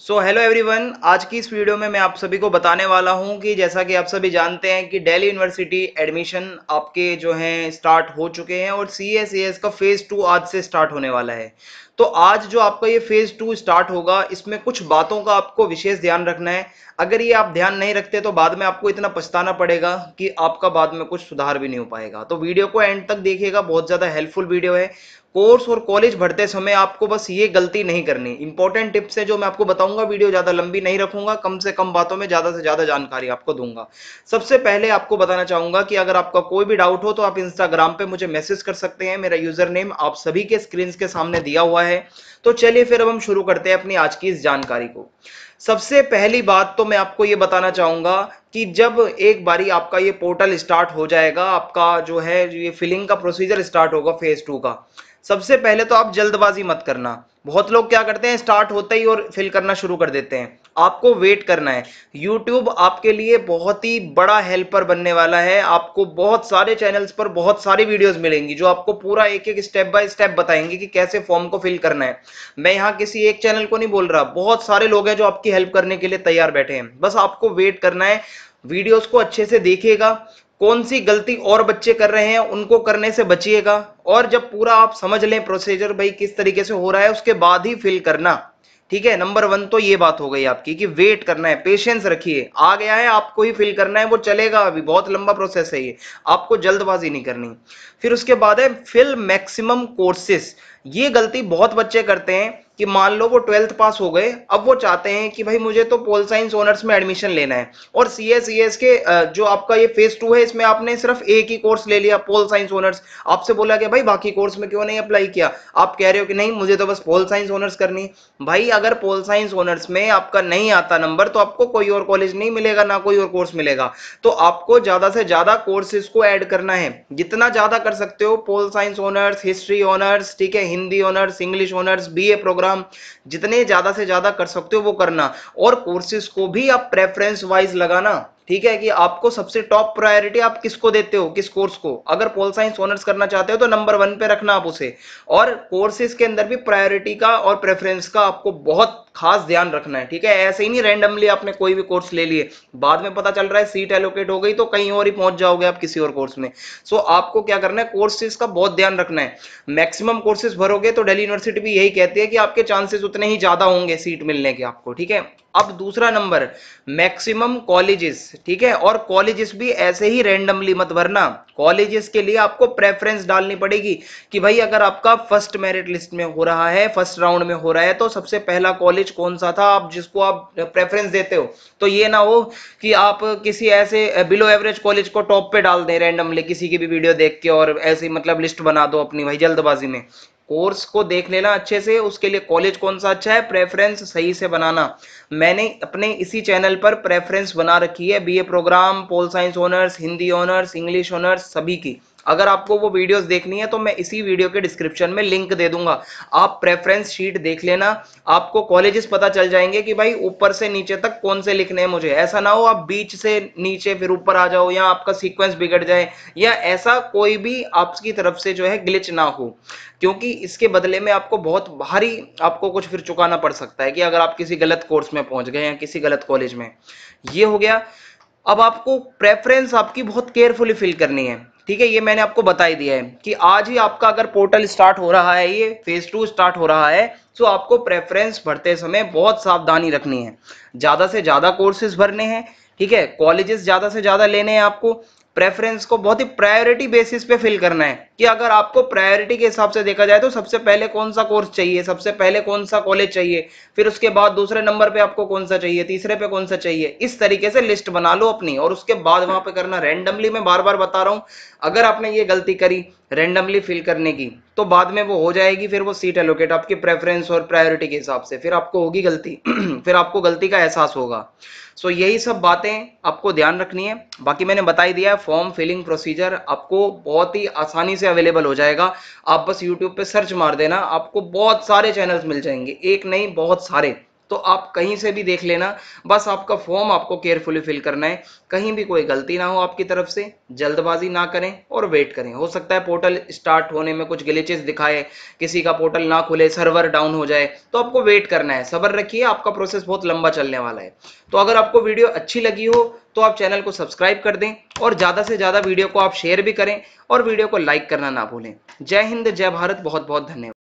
so hello everyone आज की इस वीडियो में मैं आप सभी को बताने वाला हूं कि जैसा कि आप सभी जानते हैं कि दिल्ली यूनिवर्सिटी एडमिशन आपके जो हैं स्टार्ट हो चुके हैं और सी एस एस का फेज़ टू आज से स्टार्ट होने वाला है तो आज जो आपका ये फेज़ टू स्टार्ट होगा इसमें कुछ बातों का आपको विशेष ध्यान रखना है अगर ये आप ध्यान नहीं रखते तो बाद में आपको इतना पछताना पड़ेगा कि आपका बाद में कुछ सुधार भी नहीं हो पाएगा तो वीडियो को एंड तक देखिएगा बहुत ज़्यादा हेल्पफुल वीडियो है कोर्स और कॉलेज भरते समय आपको बस ये गलती नहीं करनी इंपॉर्टेंट टिप्स है जो मैं आपको बताऊंगा वीडियो ज़्यादा लंबी नहीं रखूंगा कम से कम बातों में ज़्यादा से ज़्यादा जानकारी आपको दूंगा सबसे पहले आपको बताना चाहूंगा कि अगर आपका कोई भी डाउट हो तो आप इंस्टाग्राम पे मुझे मैसेज कर सकते हैं मेरा यूजर नेम आप सभी के स्क्रीन के सामने दिया हुआ है तो चलिए फिर अब हम शुरू करते हैं अपनी आज की इस जानकारी को सबसे पहली बात तो मैं आपको ये बताना चाहूंगा कि जब एक बारी आपका ये पोर्टल स्टार्ट हो जाएगा आपका जो है ये फिलिंग का प्रोसीजर स्टार्ट होगा फेज़ टू का सबसे पहले तो आप जल्दबाजी मत करना बहुत लोग क्या करते हैं स्टार्ट होते ही और फिल करना शुरू कर देते हैं आपको वेट करना है यूट्यूब आपके लिए बहुत ही बड़ा हेल्पर बनने वाला है आपको बहुत सारे चैनल्स पर बहुत सारी वीडियोस मिलेंगी जो आपको पूरा एक एक स्टेप बाय स्टेप बताएंगे कि कैसे फॉर्म को फिल करना है मैं यहाँ किसी एक चैनल को नहीं बोल रहा बहुत सारे लोग हैं जो आपकी हेल्प करने के लिए तैयार बैठे हैं बस आपको वेट करना है वीडियोज को अच्छे से देखेगा कौन सी गलती और बच्चे कर रहे हैं उनको करने से बचिएगा और जब पूरा आप समझ लें प्रोसीजर भाई किस तरीके से हो रहा है उसके बाद ही फिल करना ठीक है नंबर वन तो ये बात हो गई आपकी कि वेट करना है पेशेंस रखिए आ गया है आपको ही फिल करना है वो चलेगा अभी बहुत लंबा प्रोसेस है ये आपको जल्दबाजी नहीं करनी फिर उसके बाद है फिल मैक्सिमम कोर्सेस ये गलती बहुत बच्चे करते हैं कि मान लो वो ट्वेल्थ पास हो गए अब वो चाहते हैं कि भाई मुझे तो पोल साइंस ऑनर्स में एडमिशन लेना है और सी एस सी एस के जो आपका ये फेज टू है इसमें आपने सिर्फ एक ही कोर्स ले लिया पोल साइंस ऑनर्स आपसे बोला गया भाई बाकी कोर्स में क्यों नहीं अप्लाई किया आप कह रहे हो कि नहीं मुझे तो बस पोल साइंस ऑनर्स करनी है भाई अगर पोल साइंस ऑनर्स में आपका नहीं आता नंबर तो आपको कोई और कॉलेज नहीं मिलेगा ना कोई और कोर्स मिलेगा तो आपको ज्यादा से ज्यादा कोर्सेज को ऐड करना है जितना ज्यादा कर सकते हो pol science honours history honours ठीक है Hindi honours English honours B program program जितने ज्यादा से ज्यादा कर सकते हो वो करना और कोर्सेज को भी आप प्रेफरेंस वाइज लगाना ठीक है कि आपको सबसे टॉप प्रायोरिटी आप किसको देते हो किस कोर्स को अगर पोल साइंस ऑनर्स करना चाहते हो तो नंबर वन पे रखना आप उसे और कोर्सेज के अंदर भी प्रायोरिटी का और प्रेफरेंस का आपको बहुत खास ध्यान रखना है ठीक है ऐसे ही नहीं रैंडमली आपने कोई भी कोर्स ले लिए बाद में पता चल रहा है सीट एलोकेट हो गई तो कहीं और ही पहुंच जाओगे आप किसी और कोर्स में सो आपको क्या करना है कोर्सेज का बहुत ध्यान रखना है मैक्सिमम कोर्सेज भरोगे तो डेली यूनिवर्सिटी भी यही कहती है कि आपके चांसेस उतने ही ज्यादा होंगे सीट मिलने के आपको ठीक है अब दूसरा नंबर मैक्सिमम कॉलेजेस ठीक है और कॉलेजेस भी ऐसे ही रैंडमली मत भरना कॉलेजेस के लिए आपको प्रेफरेंस डालनी पड़ेगी कि भाई अगर आपका फर्स्ट मेरिट लिस्ट में हो रहा है फर्स्ट राउंड में हो रहा है तो सबसे पहला कॉलेज कॉलेज कौन सा था आप जिसको आप प्रेफरेंस देते हो तो ये ना हो कि आप किसी ऐसे बिलो एवरेज कॉलेज को टॉप पे डाल दें रैंडमली किसी की भी वीडियो देख के और ऐसी मतलब लिस्ट बना दो अपनी भाई जल्दबाजी में कोर्स को देख लेना अच्छे से उसके लिए कॉलेज कौन सा अच्छा है प्रेफरेंस सही से बनाना मैंने अपने इसी चैनल पर प्रेफरेंस बना रखी है BA program pol science honours Hindi honours English honours सभी की अगर आपको वो वीडियोस देखनी है तो मैं इसी वीडियो के डिस्क्रिप्शन में लिंक दे दूंगा आप प्रेफरेंस शीट देख लेना आपको कॉलेजेस पता चल जाएंगे कि भाई ऊपर से नीचे तक कौन से लिखने हैं मुझे ऐसा ना हो आप बीच से नीचे फिर ऊपर आ जाओ या आपका सीक्वेंस बिगड़ जाए या ऐसा कोई भी आपकी तरफ से जो है ग्लिच ना हो क्योंकि इसके बदले में आपको बहुत भारी आपको कुछ फिर चुकाना पड़ सकता है कि अगर आप किसी गलत कोर्स में पहुंच गए या किसी गलत कॉलेज में ये हो गया अब आपको प्रेफरेंस आपकी बहुत केयरफुली फिल करनी है ठीक है ये मैंने आपको बता ही दिया है कि आज ही आपका अगर पोर्टल स्टार्ट हो रहा है ये फेज टू स्टार्ट हो रहा है सो तो आपको प्रेफरेंस भरते समय बहुत सावधानी रखनी है ज़्यादा से ज़्यादा कोर्सेज भरने हैं ठीक है कॉलेजेस ज़्यादा से ज़्यादा लेने हैं आपको प्रेफरेंस को बहुत ही प्रायोरिटी बेसिस पे फिल करना है कि अगर आपको प्रायोरिटी के हिसाब से देखा जाए तो सबसे पहले कौन सा कोर्स चाहिए सबसे पहले कौन सा कॉलेज चाहिए फिर उसके बाद दूसरे नंबर पे आपको कौन सा चाहिए तीसरे पे कौन सा चाहिए इस तरीके से लिस्ट बना लो अपनी और उसके बाद वहां पे करना रेंडमली मैं बार बार बता रहा हूं अगर आपने ये गलती करी रेंडमली फिल करने की तो बाद में वो हो जाएगी फिर वो सीट एलोकेट आपकी प्रेफरेंस और प्रायोरिटी के हिसाब से फिर आपको होगी गलती फिर आपको गलती का एहसास होगा सो so, यही सब बातें आपको ध्यान रखनी है बाकी मैंने बता ही दिया है फॉर्म फिलिंग प्रोसीजर आपको बहुत ही आसानी से अवेलेबल हो जाएगा आप बस यूट्यूब पे सर्च मार देना आपको बहुत सारे चैनल्स मिल जाएंगे एक नहीं बहुत सारे तो आप कहीं से भी देख लेना बस आपका फॉर्म आपको केयरफुली फिल करना है कहीं भी कोई गलती ना हो आपकी तरफ से जल्दबाजी ना करें और वेट करें हो सकता है पोर्टल स्टार्ट होने में कुछ ग्लिचेस दिखाए किसी का पोर्टल ना खुले सर्वर डाउन हो जाए तो आपको वेट करना है सबर रखिए आपका प्रोसेस बहुत लंबा चलने वाला है तो अगर आपको वीडियो अच्छी लगी हो तो आप चैनल को सब्सक्राइब कर दें और ज़्यादा से ज़्यादा वीडियो को आप शेयर भी करें और वीडियो को लाइक करना ना भूलें जय हिंद जय भारत बहुत बहुत धन्यवाद